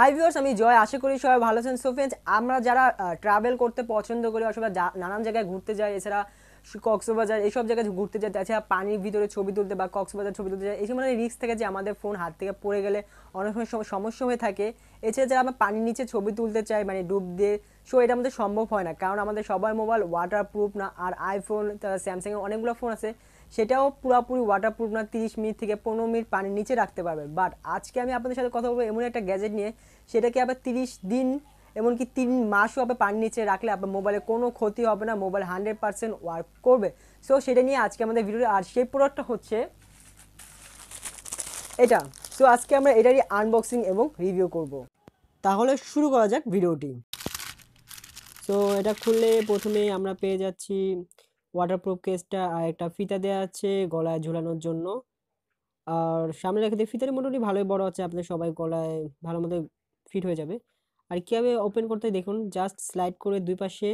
Hi viewers আমি জয় আশা করি সবাই ভালো আছেন সো ফ্রেন্ডস আমরা যারা ট্রাভেল করতে পছন্দ করি অথবা নানান জায়গায় ঘুরতে যাই এছাড়া কক্সবাজার এইসব জায়গায় ঘুরতে যায় তাছাড়া পানির ভিতরে ছবি তুলতে বা কক্সবাজার ছবি তুলতে যায় এই সময় রিস্ক থাকে যে আমাদের ফোন হাত থেকে পড়ে গেলে অনেক সময় সমস্যা হয়ে থাকে এছাড়া যারা আমরা পানির নিচে ছবি তুলতে চাই মানে ডুব দিয়ে সো এটা আমাদের সম্ভব হয় না কারণ আমাদের সবাই মোবাইল ওয়াটার প্রুফ না আর আইফোন তারা স্যামসাংয়ের অনেকগুলো ফোন আছে সেটাও পুরোপুরি ওয়াটারপ্রুফ না তিরিশ মিনিট থেকে পনেরো মিনিট পানির নিচে রাখতে পারবে বাট আজকে আমি আপনাদের সাথে কথা বলবো এমন একটা গ্যাজেট নিয়ে সেটাকে আবার তিরিশ দিন এমনকি তিন মাসও আপনি পানির নিচে রাখলে আপনার মোবাইলে কোনো ক্ষতি হবে না মোবাইল হান্ড্রেড পার্সেন্ট ওয়ার্ক করবে সো সেটা নিয়ে আজকে আমাদের ভিডিও আর সেই প্রোডাক্টটা হচ্ছে এটা সো আজকে আমরা এটারই আনবক্সিং এবং রিভিউ করব। তাহলে শুরু করা যাক ভিডিওটি তো এটা খুললে প্রথমে আমরা পেয়ে যাচ্ছি ওয়াটারপ্রুফ কেসটা আর একটা ফিতা দেওয়া আছে গলায় ঝুলানোর জন্য আর সামনে দিয়ে ফিতাটা মোটামুটি ভালোই বড় আছে আপনার সবাই গলায় ভালো মতো ফিট হয়ে যাবে আর কীভাবে ওপেন করতে দেখুন জাস্ট স্লাইড করে দুই পাশে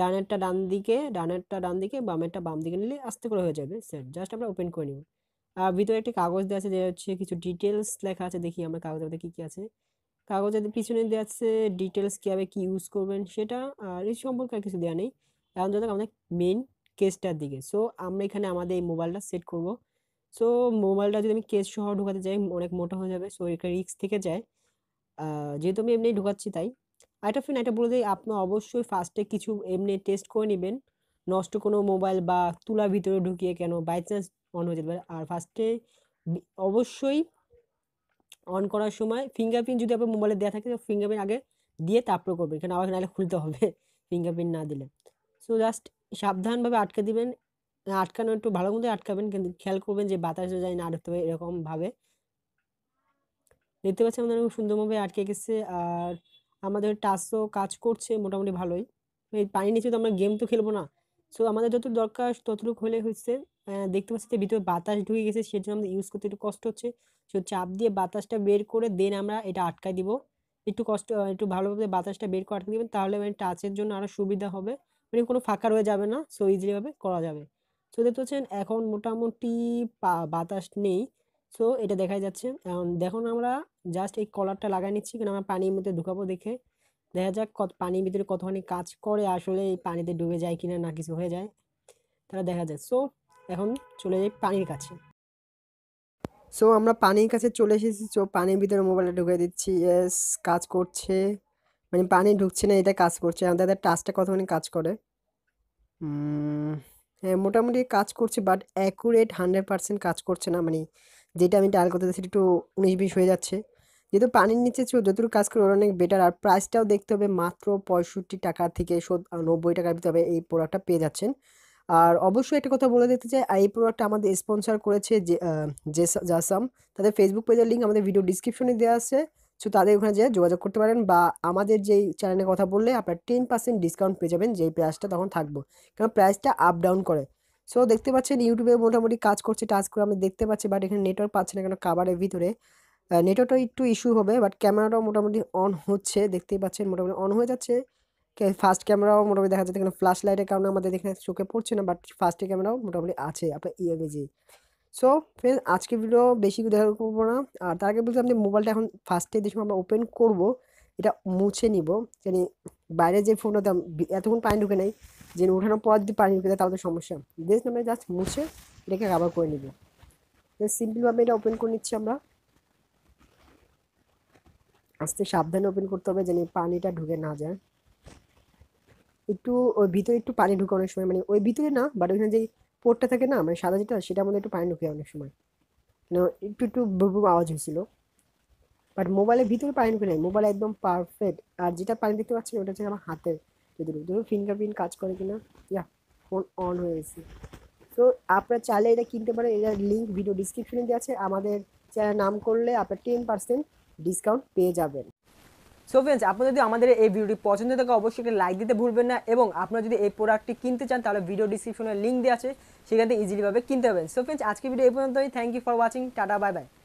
ডানেরটা ডান দিকে ডানেরটা ডান দিকে বামেরটা বাম দিকে নিলে আস্তে করে হয়ে যাবে স্যার জাস্ট আমরা ওপেন করে নিব আর ভিতরে একটি কাগজ দেওয়া আছে যে হচ্ছে কিছু ডিটেলস লেখা আছে দেখি আমরা কাগজের মধ্যে কী কী আছে কাগজের পিছনে দেওয়া আছে ডিটেলস কীভাবে কী ইউজ করবেন সেটা আর এই সম্পর্কে আর কিছু দেওয়া নেই এখন যদি আমাদের মেন কেসটার দিকে সো আমরা এখানে আমাদের এই মোবাইলটা সেট করব সো মোবাইলটা যদি আমি কেস সহ ঢুকাতে যাই অনেক মোটা হয়ে যাবে সো এটা রিক্স থেকে যায় যেহেতু আমি এমনি ঢুকাচ্ছি তাই আইটা ফ্রেন্ড এটা বলে দিই আপনার অবশ্যই ফার্স্টে কিছু এমনি টেস্ট করে নেবেন নষ্ট কোনো মোবাইল বা তুলা ভিতরে ঢুকিয়ে কেন বাই চান্স অন হয়ে যেতে পারে আর ফার্স্টে অবশ্যই অন করার সময় ফিঙ্গারপ্রিন্ট যদি আপনার মোবাইলে দেওয়া থাকে তো ফিঙ্গারপ্রিন্ট আগে দিয়ে তারপরে করবেন কেন আবার নাহলে খুলতে হবে ফিঙ্গারপ্রিন্ট না দিলে সো জাস্ট সাবধানভাবে আটকে দিবেন আটকানো একটু ভালো মতো আটকাবেন কিন্তু খেয়াল করবেন যে বাতাসে যায় না আটকতে হবে এরকমভাবে দেখতে পাচ্ছি আমাদের সুন্দরভাবে আটকে গেছে আর আমাদের টাচও কাজ করছে মোটামুটি ভালোই এই পানি নিচে তো আমরা গেম তো খেলবো না সো আমাদের যত দরকার ততটুকু হলে হচ্ছে দেখতে পাচ্ছি যে ভিতরে বাতাস ঢুকে গেছে সেটা আমাদের ইউজ করতে একটু কষ্ট হচ্ছে সো চাপ দিয়ে বাতাসটা বের করে দেন আমরা এটা আটকাই দিব একটু কষ্ট একটু ভালোভাবে বাতাসটা বের করে আটকে দেবেন তাহলে মানে টাচের জন্য আরও সুবিধা হবে মানে কোনো ফাঁকা রয়ে যাবে না সো ইজিলিভাবে করা যাবে সো দেখতে পাচ্ছেন এখন মোটামুটি বাতাস নেই সো এটা দেখাই যাচ্ছে দেখুন আমরা জাস্ট এই কলারটা লাগাই নিচ্ছি কারণ আমরা পানির মধ্যে ঢুকাবো দেখে দেখা যাক কত পানির ভিতরে কতখানি কাজ করে আসলে এই পানিতে ডুবে যায় কিনা না কিছু হয়ে যায় তারা দেখা যায় সো এখন চলে যাই পানির কাছে সো আমরা পানির কাছে চলে এসেছি সো পানির ভিতরে মোবাইলটা ঢুকে দিচ্ছি এস কাজ করছে মানে পানি ঢুকছে না এটা কাজ করছে আমাদের দাদা টাচটা কতখানি কাজ করে হ্যাঁ মোটামুটি কাজ করছে বাট অ্যাকুরেট হান্ড্রেড পার্সেন্ট কাজ করছে না মানে যেটা আমি ডায়াল করতে সেটা একটু উনিশ বিশ হয়ে যাচ্ছে যেহেতু পানির নিচে যতটুকু কাজ করে ওরা অনেক বেটার আর প্রাইসটাও দেখতে হবে মাত্র পঁয়ষট্টি টাকা থেকে নব্বই টাকার ভিতরে এই প্রোডাক্টটা পেয়ে যাচ্ছেন আর অবশ্যই একটা কথা বলে দিতে চাই এই প্রোডাক্টটা আমাদের স্পন্সার করেছে যে জাসাম তাদের ফেসবুক পেজের লিঙ্ক আমাদের ভিডিও ডিসক্রিপশনে দেওয়া আছে সো তাদের ওখানে যেয়ে যোগাযোগ করতে পারেন বা আমাদের যেই চ্যানেলের কথা বললে আপনার টেন পার্সেন্ট ডিসকাউন্ট পেয়ে যাবেন যেই প্রাইসটা তখন থাকবো কারণ প্রাইসটা আপ ডাউন করে সো দেখতে পাচ্ছেন ইউটিউবে মোটামুটি কাজ করছে টাচ করে আমি দেখতে পাচ্ছি বাট এখানে নেটওয়ার্ক পাচ্ছে না কেন কাবারের ভিতরে নেটওয়ার্কটা একটু ইস্যু হবে বাট ক্যামেরাটাও মোটামুটি অন হচ্ছে দেখতেই পাচ্ছেন মোটামুটি অন হয়ে যাচ্ছে ফার্স্ট ক্যামেরাও মোটামুটি দেখা যাচ্ছে এখানে ফ্ল্যাশ লাইটের কারণে আমাদের এখানে চোখে পড়ছে না বাট ফার্স্টের ক্যামেরাও মোটামুটি আছে আপনার ইএমএজি সো ফ্রেন্ড আজকে ভিডিও বেশি দেখা করবো না আর তার আগে বলতে আপনি মোবাইলটা এখন ফার্স্টে যে আমরা ওপেন করব এটা মুছে নিব যেন বাইরে যে ফোনটাতে এতক্ষণ পানি ঢুকে নেই যে ওঠানোর পর যদি পানি ঢুকে দেয় তাহলে তো সমস্যা দেশ নামে জাস্ট মুছে এটাকে কাভার করে নিব সিম্পলভাবে এটা ওপেন করে নিচ্ছি আমরা আস্তে সাবধানে ওপেন করতে হবে যেন পানিটা ঢুকে না যায় একটু ওই ভিতরে একটু পানি ঢুকে অনেক সময় মানে ওই ভিতরে না বাট ওইখানে যেই পোটটা থাকে না মানে সাদা যেটা সেটা আমাদের একটু পায়ে ঢুকে অনেক সময় মানে একটু একটু বুবুম আওয়াজ হয়েছিল বাট মোবাইলের ভিতরে পানি ঢুকে নেই মোবাইল একদম পারফেক্ট আর যেটা পানি দেখতে পাচ্ছি ওটা হচ্ছে আমার হাতের ভিতরে ধরুন ফিঙ্গারপ্রিন্ট কাজ করে কিনা ইয়া ফোন অন হয়ে গেছে তো আপনারা চাইলে এটা কিনতে পারেন এটার লিঙ্ক ভিডিও ডিসক্রিপশনে দেওয়া আছে আমাদের চ্যানেল নাম করলে আপনার টেন পার্সেন্ট ডিসকাউন্ট পেয়ে যাবেন সো ফ্রেন্ডস আপনারা যদি আমাদের এই ভিডিওটি পছন্দ থাকে অবশ্যই একটা লাইক দিতে ভুলবেন না এবং আপনারা যদি এই প্রোডাক্টটি কিনতে চান তাহলে ভিডিও ডিসক্রিপশনে লিঙ্ক দেওয়া আছে সেখান থেকে ইজিলিভাবে কিনতে পারবেন সো ফ্রেন্ডস আজকে ভিডিও এই পর্যন্তই thank you for watching tata bye by